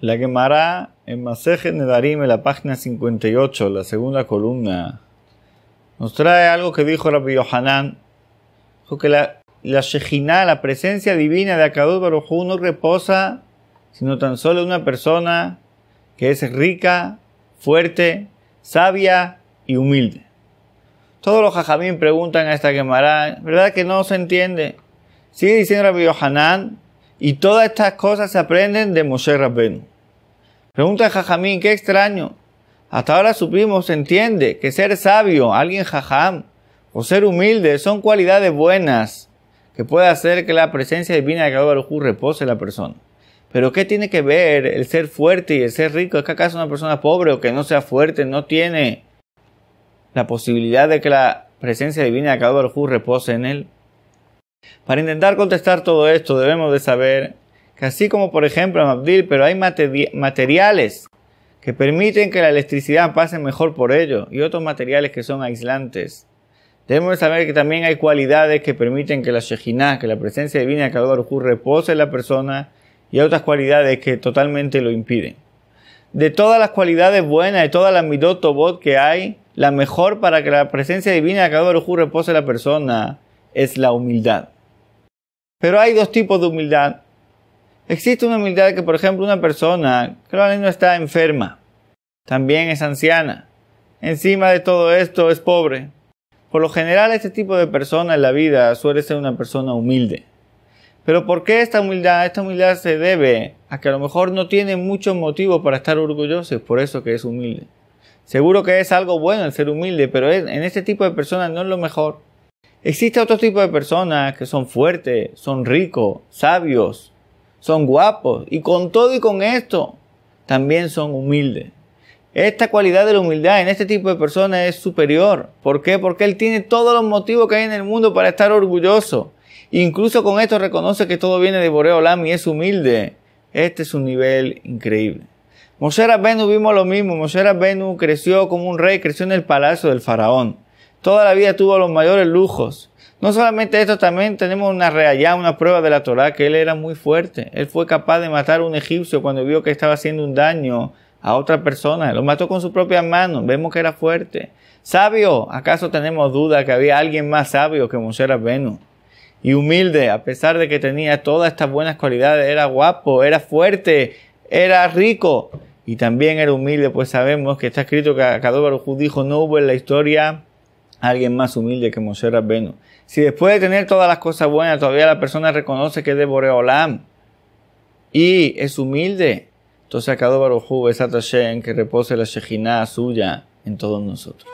La Gemara en Masejet Nedarim, en la página 58, la segunda columna, nos trae algo que dijo Rabbi Yohanan. Dijo que la, la la presencia divina de Akadú Barujú, no reposa, sino tan solo una persona que es rica, fuerte, sabia y humilde. Todos los jajamín preguntan a esta Gemara, ¿verdad que no se entiende? Sigue diciendo Rabbi Yohanan, y todas estas cosas se aprenden de Moshe Rabbenu. Pregunta Jajamín, qué extraño. Hasta ahora supimos, entiende, que ser sabio, alguien jajam, o ser humilde son cualidades buenas que puede hacer que la presencia divina de Kadobarujú repose en la persona. Pero ¿qué tiene que ver el ser fuerte y el ser rico? ¿Es que acaso una persona pobre o que no sea fuerte no tiene la posibilidad de que la presencia divina de Kadobarujú repose en él? Para intentar contestar todo esto debemos de saber que así como por ejemplo en Abdil, pero hay materiales que permiten que la electricidad pase mejor por ello y otros materiales que son aislantes. Debemos saber que también hay cualidades que permiten que la Shejinah, que la presencia divina de Kadosh repose en la persona y otras cualidades que totalmente lo impiden. De todas las cualidades buenas, de todas las midot que hay, la mejor para que la presencia divina de Kadosh repose en la persona es la humildad. Pero hay dos tipos de humildad. Existe una humildad que, por ejemplo, una persona que no está enferma, también es anciana. Encima de todo esto es pobre. Por lo general, este tipo de persona en la vida suele ser una persona humilde. Pero ¿por qué esta humildad? Esta humildad se debe a que a lo mejor no tiene muchos motivos para estar orgulloso, por eso que es humilde. Seguro que es algo bueno el ser humilde, pero en este tipo de personas no es lo mejor. Existe otro tipo de personas que son fuertes, son ricos, sabios, son guapos y con todo y con esto también son humildes. Esta cualidad de la humildad en este tipo de personas es superior. ¿Por qué? Porque él tiene todos los motivos que hay en el mundo para estar orgulloso. Incluso con esto reconoce que todo viene de Boreolam y es humilde. Este es un nivel increíble. Moshe Rabbenu vimos lo mismo. Moshe Rabbenu creció como un rey, creció en el palacio del faraón. Toda la vida tuvo los mayores lujos. No solamente esto, también tenemos una reallá, una prueba de la Torá, que él era muy fuerte. Él fue capaz de matar a un egipcio cuando vio que estaba haciendo un daño a otra persona. Lo mató con su propia mano. Vemos que era fuerte. Sabio, ¿acaso tenemos duda que había alguien más sabio que Moshe Rabbenu? Y humilde, a pesar de que tenía todas estas buenas cualidades, era guapo, era fuerte, era rico y también era humilde, pues sabemos que está escrito que Akadobarujú dijo, no hubo en la historia alguien más humilde que Moshe Rabbenu. Si después de tener todas las cosas buenas, todavía la persona reconoce que es de Boreolam y es humilde, entonces acá Baruj Hu es que repose la Shejinah suya en todos nosotros.